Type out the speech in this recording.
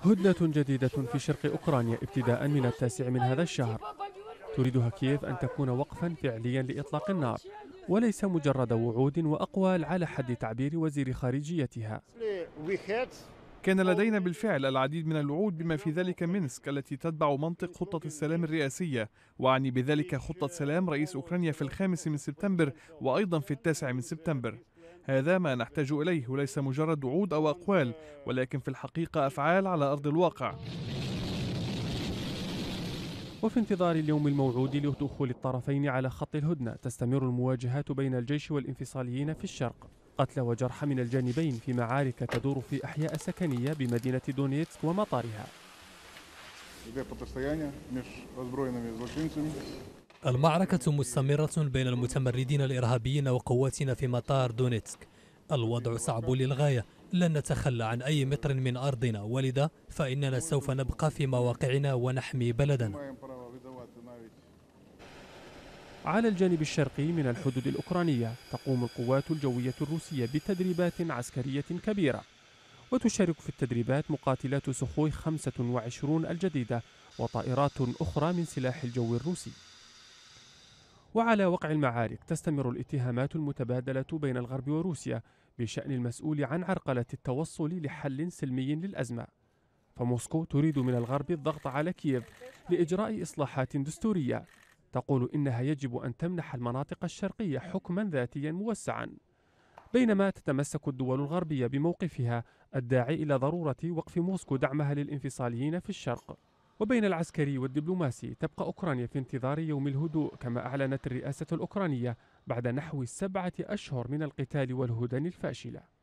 هدنة جديدة في شرق أوكرانيا ابتداء من التاسع من هذا الشهر تريدها كييف أن تكون وقفا فعليا لإطلاق النار وليس مجرد وعود وأقوال على حد تعبير وزير خارجيتها كان لدينا بالفعل العديد من الوعود بما في ذلك مينسك التي تتبع منطق خطة السلام الرئاسية وأعني بذلك خطة سلام رئيس أوكرانيا في الخامس من سبتمبر وأيضا في التاسع من سبتمبر هذا ما نحتاج إليه وليس مجرد وعود أو أقوال ولكن في الحقيقة أفعال على أرض الواقع وفي انتظار اليوم الموعود لدخول الطرفين على خط الهدنة تستمر المواجهات بين الجيش والانفصاليين في الشرق قتل وجرح من الجانبين في معارك تدور في أحياء سكنية بمدينة دونيتسك ومطارها المعركة مستمرة بين المتمردين الإرهابيين وقواتنا في مطار دونيتسك الوضع صعب للغاية لن نتخلى عن أي متر من أرضنا ولذا فإننا سوف نبقى في مواقعنا ونحمي بلدنا على الجانب الشرقي من الحدود الأوكرانية تقوم القوات الجوية الروسية بتدريبات عسكرية كبيرة وتشارك في التدريبات مقاتلات سخوي 25 الجديدة وطائرات أخرى من سلاح الجو الروسي وعلى وقع المعارك تستمر الاتهامات المتبادلة بين الغرب وروسيا بشأن المسؤول عن عرقلة التوصل لحل سلمي للأزمة فموسكو تريد من الغرب الضغط على كييف لإجراء إصلاحات دستورية تقول إنها يجب أن تمنح المناطق الشرقية حكما ذاتيا موسعا بينما تتمسك الدول الغربية بموقفها الداعي إلى ضرورة وقف موسكو دعمها للانفصاليين في الشرق وبين العسكري والدبلوماسي تبقى أوكرانيا في انتظار يوم الهدوء كما أعلنت الرئاسة الأوكرانية بعد نحو سبعة أشهر من القتال والهدن الفاشلة